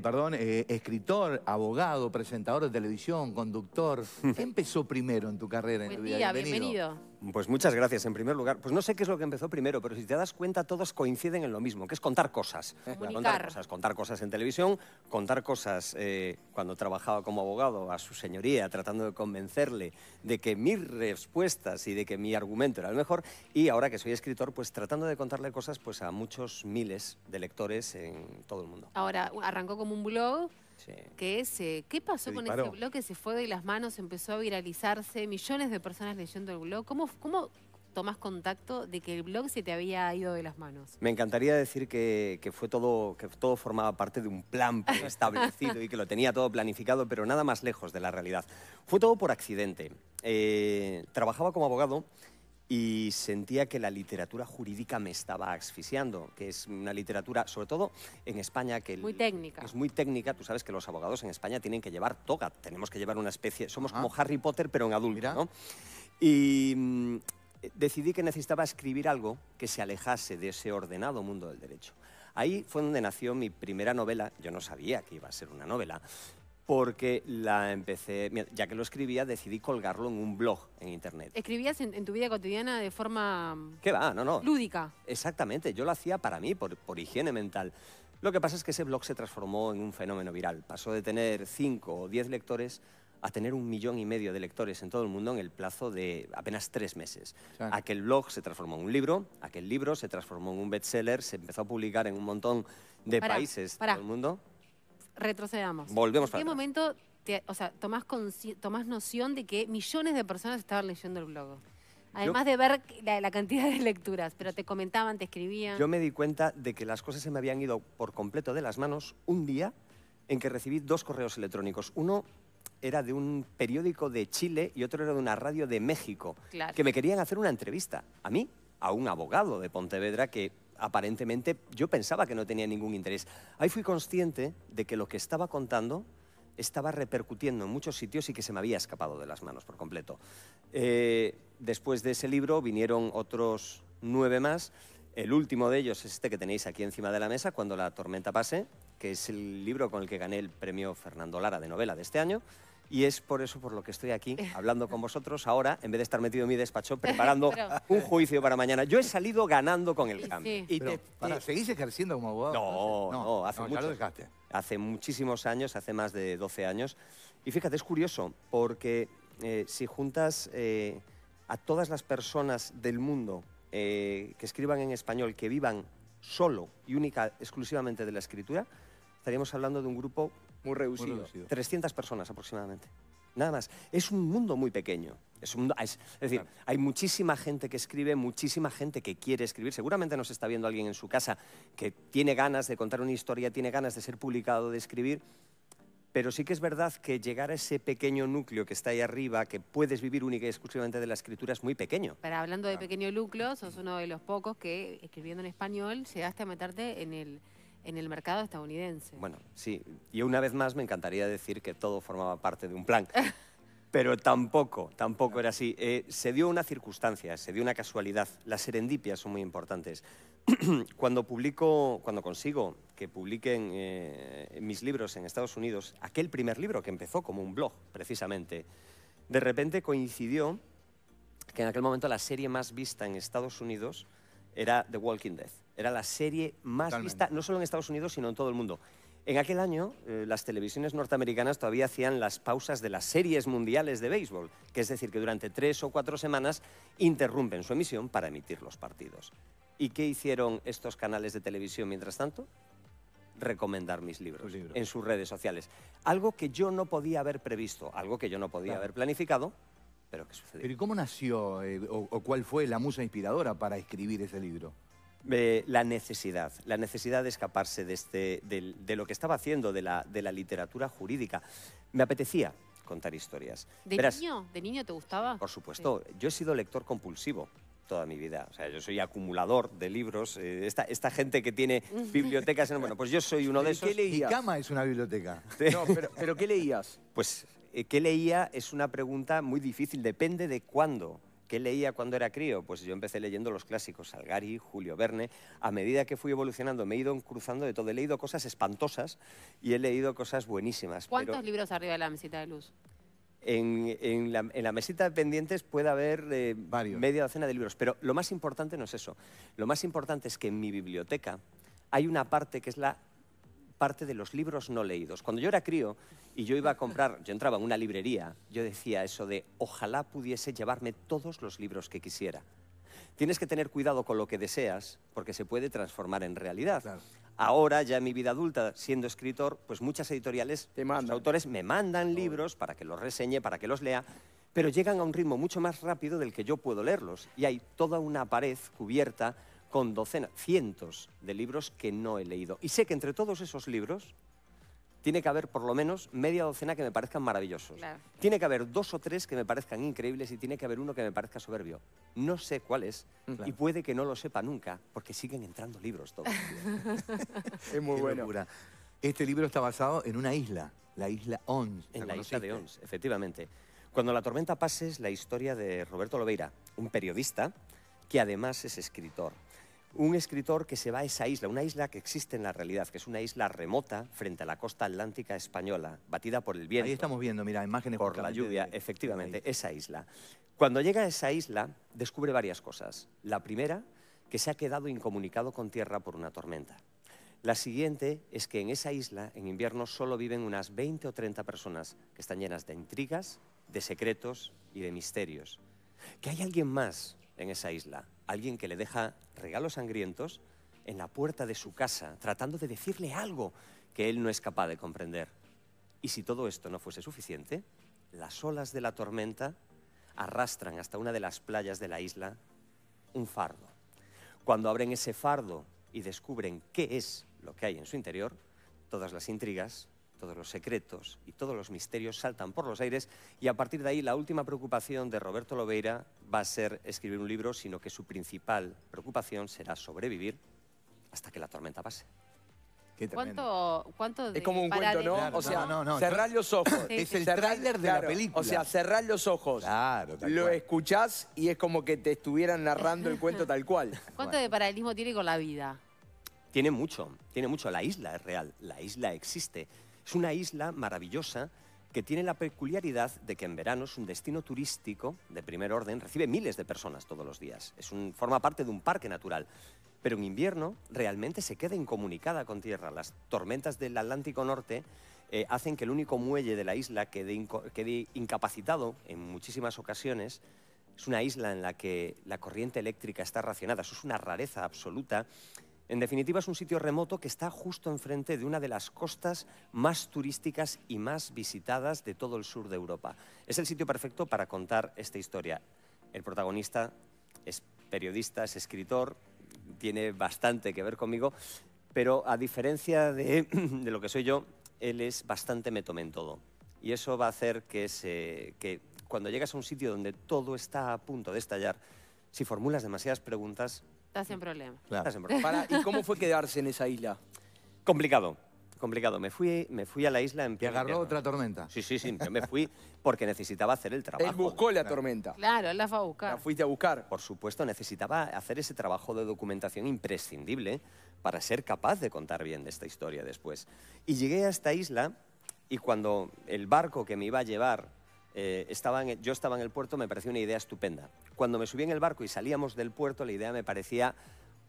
perdón, eh, escritor, abogado, presentador de televisión, conductor. ¿Qué empezó primero en tu carrera? en tu vida? día, bienvenido. Pues muchas gracias. En primer lugar, pues no sé qué es lo que empezó primero, pero si te das cuenta, todos coinciden en lo mismo, que es contar cosas. Contar cosas, contar cosas en televisión, contar cosas eh, cuando trabajaba como abogado a su señoría, tratando de convencerle de que mis respuestas y de que mi argumento era el mejor. Y ahora que soy escritor, pues tratando de contarle cosas pues, a muchos miles de lectores en todo el mundo. Ahora, arrancó como un blog que eh, ¿Qué pasó con este blog que se fue de las manos, empezó a viralizarse, millones de personas leyendo el blog? ¿Cómo, cómo tomás contacto de que el blog se te había ido de las manos? Me encantaría decir que, fue todo, que todo formaba parte de un plan preestablecido y que lo tenía todo planificado, pero nada más lejos de la realidad. Fue todo por accidente. Eh, trabajaba como abogado y sentía que la literatura jurídica me estaba asfixiando, que es una literatura, sobre todo en España, que muy técnica. es muy técnica. Tú sabes que los abogados en España tienen que llevar toga, tenemos que llevar una especie, somos como Harry Potter, pero en adulto. ¿no? Y mm, decidí que necesitaba escribir algo que se alejase de ese ordenado mundo del derecho. Ahí fue donde nació mi primera novela. Yo no sabía que iba a ser una novela, porque la empecé, ya que lo escribía, decidí colgarlo en un blog en internet. ¿Escribías en, tu vida cotidiana de forma... Mm, ¿Qué va? No, no. Lúdica. Exactamente, yo lo hacía para mí, por, por higiene mental. Lo que pasa es que ese blog se transformó en un fenómeno viral. Pasó de tener 5 o 10 lectores a tener un millón y medio de lectores en todo el mundo en el plazo de apenas tres meses. Aquel blog se transformó en un libro, aquel libro se transformó en un bestseller, se empezó a publicar en un montón de países para. todo el mundo retrocedamos. Volvemos para ¿En qué momento o sea, tomás, noción de que millones de personas estaban leyendo el blog? Además de ver la, cantidad de lecturas, pero te comentaban, te escribían. Yo me di cuenta de que las cosas se me habían ido por completo de las manos un día en que recibí dos correos electrónicos. Uno era de un periódico de Chile y otro era de una radio de México, que me querían hacer una entrevista. A mí, a un abogado de Pontevedra que aparentemente yo pensaba que no tenía ningún interés. Ahí fui consciente de que lo que estaba contando estaba repercutiendo en muchos sitios y que se me había escapado de las manos por completo. Eh, después de ese libro vinieron otros nueve más. El último de ellos es este que tenéis aquí encima de la mesa, Cuando la tormenta pase, que es el libro con el que gané el premio Fernando Lara de novela de este año. Y es por eso por lo que estoy aquí hablando con vosotros ahora, en vez de estar metido en mi despacho preparando un juicio para mañana. Yo he salido ganando con el cambio. Y ¿seguís ejerciendo como abogado? No, no, hace muchísimos años, hace más de 12 años. Y fíjate, es curioso, porque eh, si juntas eh, a todas las personas del mundo eh, que escriban en español, que vivan solo y única, exclusivamente de la escritura, estaríamos hablando de un grupo muy reducido. 300 personas aproximadamente. Nada más. Es un mundo muy pequeño. Es, un es, decir, hay muchísima gente que escribe, muchísima gente que quiere escribir. Seguramente nos está viendo alguien en su casa que tiene ganas de contar una historia, tiene ganas de ser publicado, de escribir. Pero sí que es verdad que llegar a ese pequeño núcleo que está ahí arriba, que puedes vivir única y exclusivamente de la escritura, es muy pequeño. Pero hablando de pequeño núcleo, sos uno de los pocos que, escribiendo en español, llegaste a meterte en el en el mercado estadounidense. Bueno, sí, y una vez más me encantaría decir que todo formaba parte de un plan. Pero tampoco, tampoco era así. Eh, se dio una circunstancia, se dio una casualidad. Las serendipias son muy importantes. cuando publico, cuando consigo que publiquen eh, mis libros en Estados Unidos, aquel primer libro que empezó como un blog, precisamente, de repente coincidió que en aquel momento la serie más vista en Estados Unidos era The Walking Dead. Era la serie más vista, no solo en Estados Unidos, sino en todo el mundo. En aquel año, eh, las televisiones norteamericanas todavía hacían las pausas de las series mundiales de béisbol, que es decir, que durante tres o cuatro semanas interrumpen su emisión para emitir los partidos. ¿Y qué hicieron estos canales de televisión mientras tanto? recomendar mis libros en sus redes sociales. Algo que yo no podía haber previsto, algo que yo no podía haber planificado, pero que sucedió. y cómo nació eh, o cuál fue la musa inspiradora para escribir ese libro? Eh, la necesidad, la necesidad de escaparse de, este, de, lo que estaba haciendo, de la, de la, literatura jurídica. Me apetecía contar historias. ¿De, niño? ¿De niño te gustaba? Por supuesto, yo he sido lector compulsivo toda mi vida. O sea, yo soy acumulador de libros. Eh, esta, gente que tiene bibliotecas... bueno, pues yo soy uno de esos. ¿Qué leías? Mi cama es una biblioteca. No, pero, ¿qué leías? Pues, eh, ¿qué leía? Es una pregunta muy difícil. Depende de cuándo. ¿Qué leía cuando era crío? Pues yo empecé leyendo los clásicos, Salgari, Julio Verne. A medida que fui evolucionando me he ido cruzando de todo. He leído cosas espantosas y he leído cosas buenísimas. ¿Cuántos libros arriba de la mesita de luz? En, la, mesita de pendientes puede haber eh, media docena de libros, pero lo más importante no es eso. Lo más importante es que en mi biblioteca hay una parte que es la parte de los libros no leídos. Cuando yo era crío y yo iba a comprar, yo entraba en una librería, yo decía eso de ojalá pudiese llevarme todos los libros que quisiera. Tienes que tener cuidado con lo que deseas porque se puede transformar en realidad. Ahora, ya en mi vida adulta, siendo escritor, pues muchas editoriales, autores me mandan libros para que los reseñe, para que los lea, pero llegan a un ritmo mucho más rápido del que yo puedo leerlos. Y hay toda una pared cubierta con docenas, cientos de libros que no he leído. Y sé que entre todos esos libros tiene que haber por lo menos media docena que me parezcan maravillosos. Tiene que haber dos o tres que me parezcan increíbles y tiene que haber uno que me parezca soberbio. No sé cuál es mm, y puede que no lo sepa nunca porque siguen entrando libros todos. es muy buena. bueno. Este libro está basado en una isla, la isla Ons. En la, isla de Ons, efectivamente. Cuando la tormenta pase es la historia de Roberto Loveira, un periodista que además es escritor un escritor que se va a esa isla, una isla que existe en la realidad, que es una isla remota frente a la costa atlántica española, batida por el viento. Ahí estamos viendo, mira, imágenes. Por la lluvia, efectivamente, esa isla. Cuando llega a esa isla, descubre varias cosas. La primera, que se ha quedado incomunicado con tierra por una tormenta. La siguiente es que en esa isla, en invierno, solo viven unas 20 o 30 personas que están llenas de intrigas, de secretos y de misterios. Que hay alguien más en esa isla. Alguien que le deja regalos sangrientos en la puerta de su casa, tratando de decirle algo que él no es capaz de comprender. Y si todo esto no fuese suficiente, las olas de la tormenta arrastran hasta una de las playas de la isla un fardo. Cuando abren ese fardo y descubren qué es lo que hay en su interior, todas las intrigas todos los secretos y todos los misterios saltan por los aires y a partir de ahí la última preocupación de Roberto Lobeira va a ser escribir un libro, sino que su principal preocupación será sobrevivir hasta que la tormenta pase. Qué ¿Cuánto, cuánto de es como un cuento, ¿no? o sea, cerrar los ojos. es el tráiler de la película. O sea, cerrar los ojos. Claro, Lo escuchas escuchás y es como que te estuvieran narrando el cuento tal cual. ¿Cuánto de paralelismo tiene con la vida? Tiene mucho, tiene mucho. La isla es real, la isla existe. Es una isla maravillosa que tiene la peculiaridad de que en verano es un destino turístico de primer orden, recibe miles de personas todos los días, es un, forma parte de un parque natural, pero en invierno realmente se queda incomunicada con tierra. Las tormentas del Atlántico Norte eh, hacen que el único muelle de la isla quede, quede incapacitado en muchísimas ocasiones. Es una isla en la que la corriente eléctrica está racionada, eso es una rareza absoluta. En definitiva, es un sitio remoto que está justo enfrente de una de las costas más turísticas y más visitadas de todo el sur de Europa. Es el sitio perfecto para contar esta historia. El protagonista es periodista, es escritor, tiene bastante que ver conmigo, pero a diferencia de, lo que soy yo, él es bastante metome en todo. Y eso va a hacer que, que cuando llegas a un sitio donde todo está a punto de estallar, si formulas demasiadas preguntas, Estás problema. ¿Y cómo fue quedarse en esa isla? Complicado. Complicado. Me fui, me fui a la isla en Te agarró otra tormenta. Sí, sí, sí. me fui porque necesitaba hacer el trabajo. Él buscó la tormenta. Claro, él la fue a buscar. La fuiste a buscar. Por supuesto, necesitaba hacer ese trabajo de documentación imprescindible para ser capaz de contar bien de esta historia después. Y llegué a esta isla y cuando el barco que me iba a llevar eh, yo estaba en el puerto, me pareció una idea estupenda. Cuando me subí en el barco y salíamos del puerto, la idea me parecía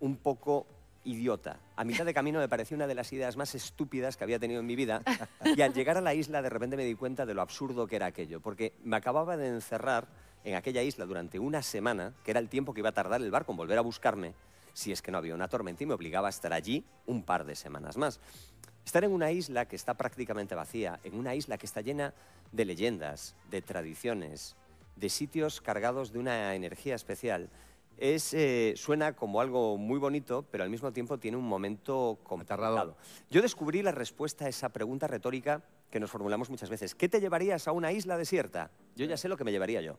un poco idiota. A mitad de camino me pareció una de las ideas más estúpidas que había tenido en mi vida y al llegar a la isla de repente me di cuenta de lo absurdo que era aquello, porque me acababa de encerrar en aquella isla durante una semana, que era el tiempo que iba a tardar el barco en volver a buscarme, si es que no había una tormenta y me obligaba a estar allí un par de semanas más. Estar en una isla que está prácticamente vacía, en una isla que está llena de leyendas, de tradiciones, de sitios cargados de una energía especial, eh, suena como algo muy bonito, pero al mismo tiempo tiene un momento complicado. Yo descubrí la respuesta a esa pregunta retórica que nos formulamos muchas veces. ¿Qué te llevarías a una isla desierta? Yo ya sé lo que me llevaría yo.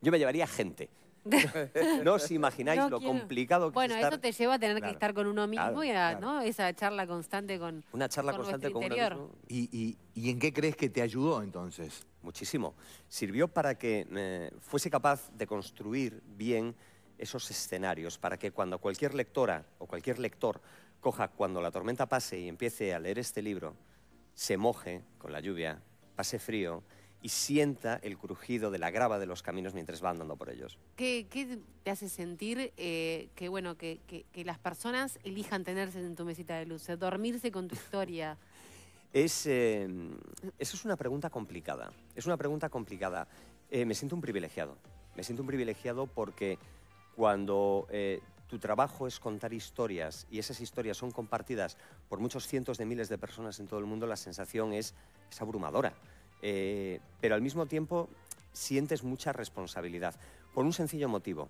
Yo me llevaría gente. no os imagináis lo complicado que bueno, es Bueno, eso te lleva a tener que estar con uno mismo y a esa charla constante con Una charla constante con ¿Y, en qué crees que te ayudó entonces? Muchísimo. Sirvió para que eh, fuese capaz de construir bien esos escenarios, para que cuando cualquier lectora o cualquier lector coja cuando la tormenta pase y empiece a leer este libro, se moje con la lluvia, pase frío, y sienta el crujido de la grava de los caminos mientras va andando por ellos. ¿Qué, te hace sentir eh, que, bueno, que, las personas elijan tenerse en tu mesita de luz, dormirse con tu historia? es, eh, eso es una pregunta complicada, es una pregunta complicada. Eh, me siento un privilegiado, me siento un privilegiado porque cuando tu trabajo es contar historias y esas historias son compartidas por muchos cientos de miles de personas en todo el mundo, la sensación es abrumadora. Eh, pero al mismo tiempo sientes mucha responsabilidad, por un sencillo motivo,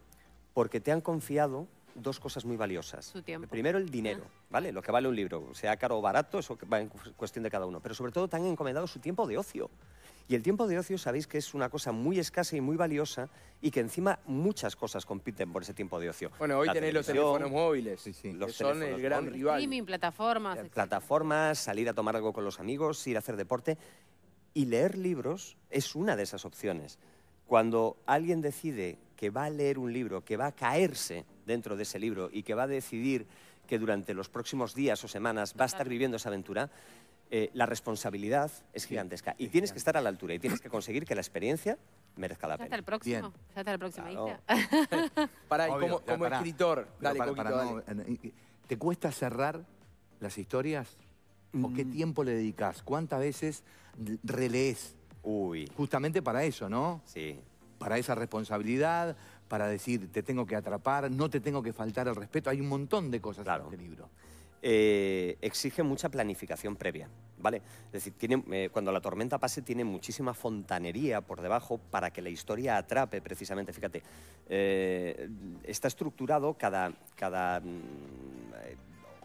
porque te han confiado dos cosas muy valiosas. Primero, el dinero, ah. ¿vale? Lo que vale un libro, sea caro o barato, eso va en cuestión de cada uno. Pero sobre todo, te han encomendado su tiempo de ocio. Y el tiempo de ocio, sabéis que es una cosa muy escasa y muy valiosa y que encima muchas cosas compiten por ese tiempo de ocio. Bueno, hoy tenéis los teléfonos móviles, son el gran rival. Streaming, plataformas. Plataformas, salir a tomar algo con los amigos, ir a hacer deporte. Y leer libros es una de esas opciones. Cuando alguien decide que va a leer un libro, que va a caerse dentro de ese libro y que va a decidir que durante los próximos días o semanas va a estar viviendo esa aventura, eh, la responsabilidad es gigantesca. y tienes que estar a la altura y tienes que conseguir que la experiencia merezca la pena. Hasta el próximo. hasta el próximo. como, escritor, ¿Te cuesta cerrar las historias? qué mm. tiempo le dedicas? ¿Cuántas veces relees? Uy. Justamente para eso, ¿no? Sí. Para esa responsabilidad, para decir, te tengo que atrapar, no te tengo que faltar el respeto. Hay un montón de cosas claro. en este libro. Eh, exige mucha planificación previa, ¿vale? Es decir, eh, cuando la tormenta pase tiene muchísima fontanería por debajo para que la historia atrape precisamente. Fíjate, eh, está estructurado cada, cada mm,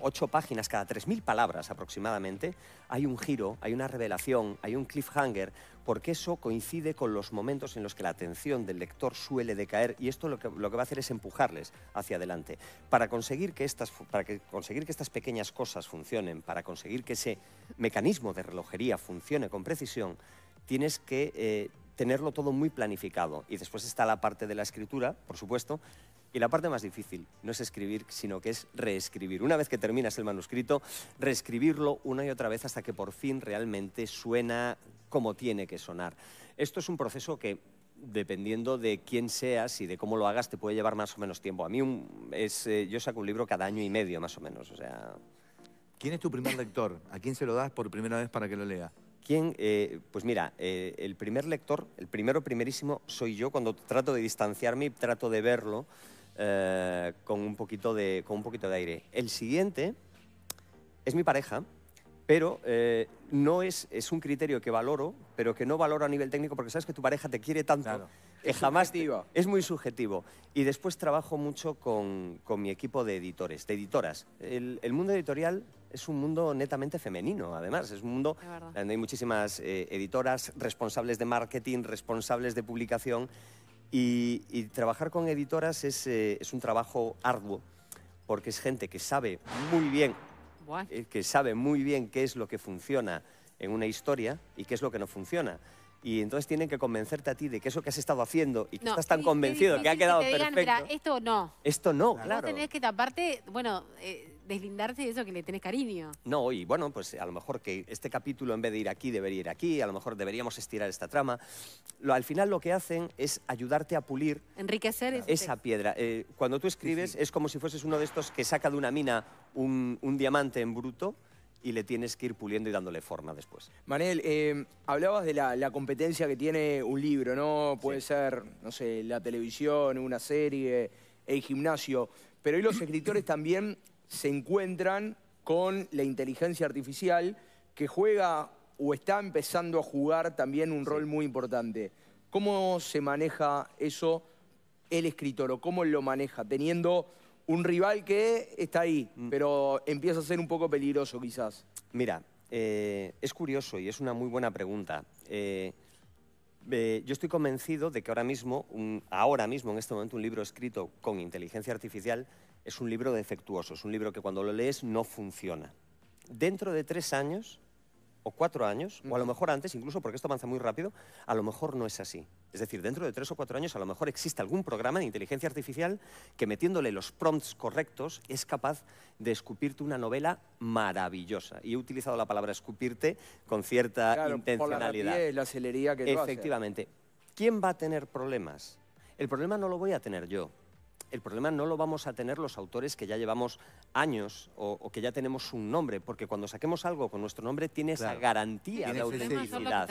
ocho páginas, cada tres mil palabras aproximadamente, hay un giro, hay una revelación, hay un cliffhanger, porque eso coincide con los momentos en los que la atención del lector suele decaer y esto lo que, lo que va a hacer es empujarles hacia adelante. Para conseguir que, estas, para conseguir que estas pequeñas cosas funcionen, para conseguir que ese mecanismo de relojería funcione con precisión, tienes que... Eh, tenerlo todo muy planificado. Y después está la parte de la escritura, por supuesto, y la parte más difícil no es escribir, sino que es reescribir. Una vez que terminas el manuscrito, reescribirlo una y otra vez hasta que por fin realmente suena como tiene que sonar. Esto es un proceso que dependiendo de quién seas y de cómo lo hagas, te puede llevar más o menos tiempo. A mí es, eh, yo saco un libro cada año y medio, más o menos. O sea... ¿Quién es tu primer lector? ¿A quién se lo das por primera vez para que lo lea? ¿Quién? Eh, pues mira, eh, el primer lector, el primero primerísimo, soy yo cuando trato de distanciarme y trato de verlo. Eh, con, un poquito de, con un poquito de aire. El siguiente es mi pareja, pero eh, no es, es un criterio que valoro, pero que no valoro a nivel técnico porque sabes que tu pareja te quiere tanto. es jamás es muy subjetivo. Y después trabajo mucho con, mi equipo de editores, de editoras. El, mundo editorial es un mundo netamente femenino, además. Es un mundo donde hay muchísimas eh, editoras responsables de marketing, responsables de publicación. Y, trabajar con editoras eh, es, un trabajo arduo, porque es gente que sabe muy bien, eh, que sabe muy bien qué es lo que funciona en una historia y qué es lo que no funciona. Y entonces tienen que convencerte a ti de que eso que has estado haciendo y que estás tan convencido, que ha quedado perfecto. esto no. Esto no, claro. que bueno, eh, ...deslindarte de eso que le tenés cariño. No, y bueno, pues a lo mejor que este capítulo en vez de ir aquí debería ir aquí, a lo mejor deberíamos estirar esta trama. Lo, al final lo que hacen es ayudarte a pulir enriquecer esa piedra. Eh, cuando tú escribes es como si fueses uno de estos que saca de una mina un, un diamante en bruto y le tienes que ir puliendo y dándole forma después. Manel, em, hablabas de la, competencia que tiene un libro, ¿no? Puede ser, no sé, la televisión, una serie, el gimnasio. Pero hoy los escritores también se encuentran con la inteligencia artificial que juega o está empezando a jugar también un rol muy importante. ¿Cómo se maneja eso el escritor o cómo lo maneja teniendo un rival que está ahí, mm. pero empieza a ser un poco peligroso quizás? Mira, eh, es curioso y es una muy buena pregunta. Eh, eh, yo estoy convencido de que ahora mismo, ahora mismo, en este momento, un libro escrito con inteligencia artificial es un libro defectuoso, es un libro que cuando lo lees no funciona. Dentro de tres años o cuatro años, o a lo mejor antes, incluso porque esto avanza muy rápido, a lo mejor no es así. Es decir, dentro de tres o cuatro años a lo mejor existe algún programa de inteligencia artificial que metiéndole los prompts correctos es capaz de escupirte una novela maravillosa. Y he utilizado la palabra escupirte con cierta intencionalidad. Efectivamente. ¿Quién va a tener problemas? El problema no lo voy a tener yo el problema no lo vamos a tener los autores que ya llevamos años o, que ya tenemos un nombre, porque cuando saquemos algo con nuestro nombre tiene esa garantía de autenticidad.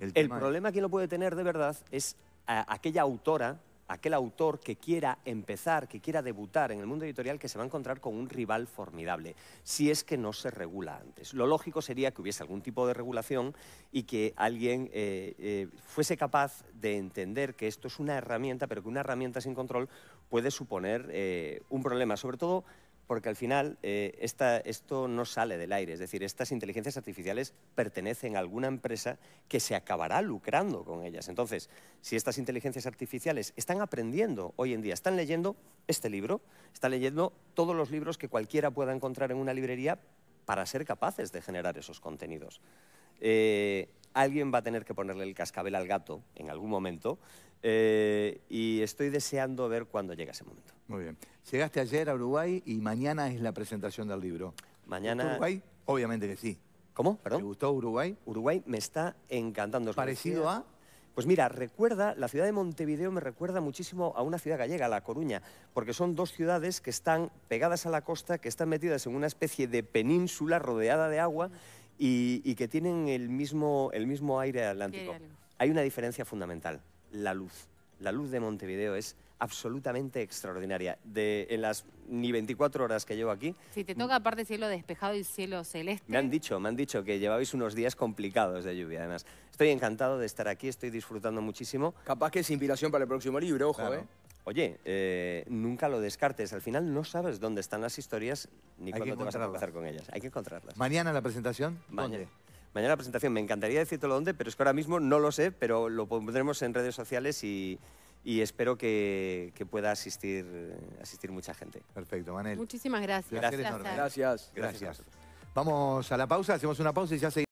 El, problema que lo puede tener de verdad es aquella autora aquel autor que quiera empezar, que quiera debutar en el mundo editorial, que se va a encontrar con un rival formidable, si es que no se regula antes. Lo lógico sería que hubiese algún tipo de regulación y que alguien eh, eh, fuese capaz de entender que esto es una herramienta, pero que una herramienta sin control puede suponer eh, un problema, sobre todo porque al final eh, esto no sale del aire, es decir, estas inteligencias artificiales pertenecen a alguna empresa que se acabará lucrando con ellas. Entonces, si estas inteligencias artificiales están aprendiendo hoy en día, están leyendo este libro, están leyendo todos los libros que cualquiera pueda encontrar en una librería para ser capaces de generar esos contenidos. Eh, alguien va a tener que ponerle el cascabel al gato en algún momento eh, y estoy deseando ver cuándo llega ese momento. Muy bien. Llegaste ayer a Uruguay y mañana es la presentación del libro. Mañana... Uruguay? Obviamente que sí. ¿Cómo? ¿Perdón? ¿Te gustó Uruguay? Uruguay me está encantando. ¿Parecido a...? Pues mira, recuerda, la ciudad de Montevideo me recuerda muchísimo a una ciudad gallega, La Coruña, porque son dos ciudades que están pegadas a la costa, que están metidas en una especie de península rodeada de agua y, que tienen el mismo, el mismo aire atlántico. Hay una diferencia fundamental, la luz. La luz de Montevideo es absolutamente extraordinaria. en las ni 24 horas que llevo aquí. Si te toca aparte cielo despejado y cielo celeste. Me han dicho, me han dicho que llevabais unos días complicados de lluvia, además. Estoy encantado de estar aquí, estoy disfrutando muchísimo. Capaz que es inspiración para el próximo libro, ojo, ¿eh? oye, eh, nunca lo descartes. Al final no sabes dónde están las historias ni cuándo te vas a pasar con ellas. Hay que encontrarlas. ¿Mañana la presentación? ¿Dónde? Mañana la presentación. Me encantaría decirte dónde, pero es que ahora mismo no lo sé, pero lo pondremos en redes sociales y, espero que, pueda asistir, mucha gente. Perfecto, Manel. Muchísimas gracias. Gracias. Gracias. gracias. gracias. Vamos a la pausa, hacemos una pausa y ya seguimos.